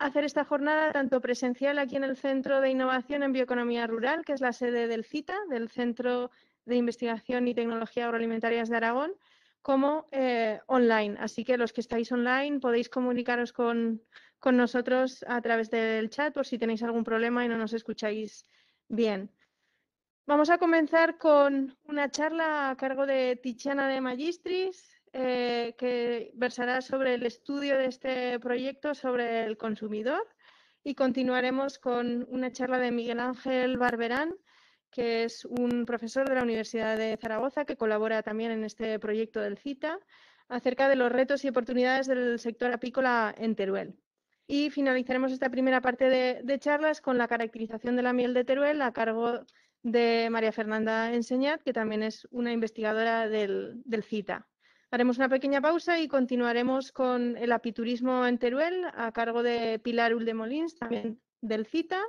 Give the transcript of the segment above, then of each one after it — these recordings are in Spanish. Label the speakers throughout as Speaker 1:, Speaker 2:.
Speaker 1: hacer esta jornada tanto presencial aquí en el Centro de Innovación en Bioeconomía Rural, que es la sede del CITA, del Centro de Investigación y Tecnología Agroalimentarias de Aragón, como eh, online. Así que los que estáis online podéis comunicaros con, nosotros a través del chat por si tenéis algún problema y no nos escucháis bien. Vamos a comenzar con una charla a cargo de Tichana de Magistris, eh, que versará sobre el estudio de este proyecto sobre el consumidor y continuaremos con una charla de Miguel Ángel Barberán, que es un profesor de la Universidad de Zaragoza que colabora también en este proyecto del CITA, acerca de los retos y oportunidades del sector apícola en Teruel. Y finalizaremos esta primera parte de, charlas con la caracterización de la miel de Teruel a cargo de María Fernanda Enseñat, que también es una investigadora del CITA. Haremos una pequeña pausa y continuaremos con el apiturismo en Teruel a cargo de Pilar Uldemolins, también del CITA.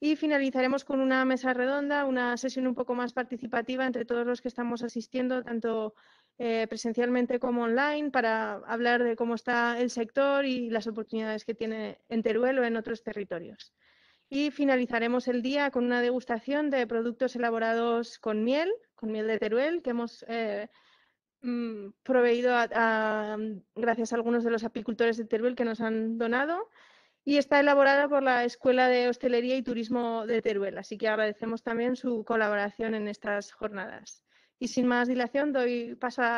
Speaker 1: Y finalizaremos con una mesa redonda, una sesión un poco más participativa entre todos los que estamos asistiendo, tanto eh, presencialmente como online, para hablar de cómo está el sector y las oportunidades que tiene en Teruel o en otros territorios. Y finalizaremos el día con una degustación de productos elaborados con miel, con miel de Teruel, que hemos eh, Mm, proveído a, mm, gracias a algunos de los apicultores de Teruel que nos han donado y está elaborada por la Escuela de Hostelería y Turismo de Teruel. Así que agradecemos también su colaboración en estas jornadas. Y sin más dilación, doy paso a